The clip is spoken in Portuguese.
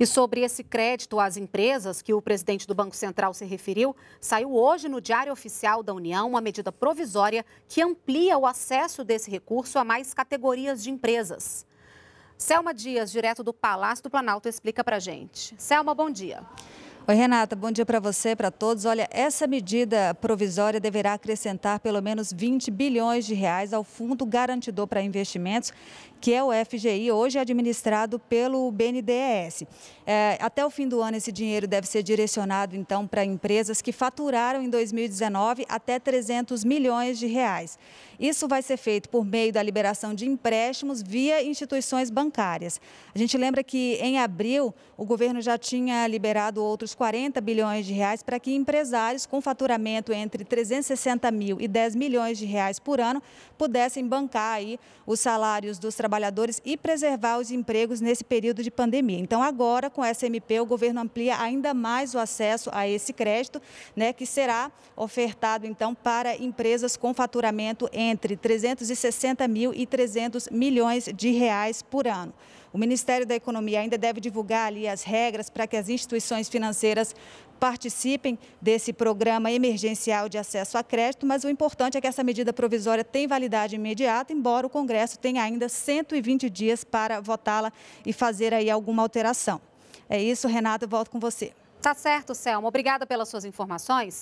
E sobre esse crédito às empresas que o presidente do Banco Central se referiu, saiu hoje no Diário Oficial da União uma medida provisória que amplia o acesso desse recurso a mais categorias de empresas. Selma Dias, direto do Palácio do Planalto, explica para gente. Selma, bom dia. Oi, Renata, bom dia para você, para todos. Olha, essa medida provisória deverá acrescentar pelo menos 20 bilhões de reais ao Fundo Garantidor para Investimentos, que é o FGI, hoje é administrado pelo BNDES. É, até o fim do ano, esse dinheiro deve ser direcionado, então, para empresas que faturaram em 2019 até 300 milhões de reais. Isso vai ser feito por meio da liberação de empréstimos via instituições bancárias. A gente lembra que, em abril, o governo já tinha liberado outros 40 bilhões de reais para que empresários com faturamento entre 360 mil e 10 milhões de reais por ano pudessem bancar aí os salários dos trabalhadores e preservar os empregos nesse período de pandemia. Então, agora, com essa MP, o governo amplia ainda mais o acesso a esse crédito, né, que será ofertado, então, para empresas com faturamento entre 360 mil e 300 milhões de reais por ano. O Ministério da Economia ainda deve divulgar ali as regras para que as instituições financeiras participem desse programa emergencial de acesso a crédito, mas o importante é que essa medida provisória tem validade imediata, embora o Congresso tenha ainda 120 dias para votá-la e fazer aí alguma alteração. É isso, Renata, volto com você. Tá certo, Selma. Obrigada pelas suas informações.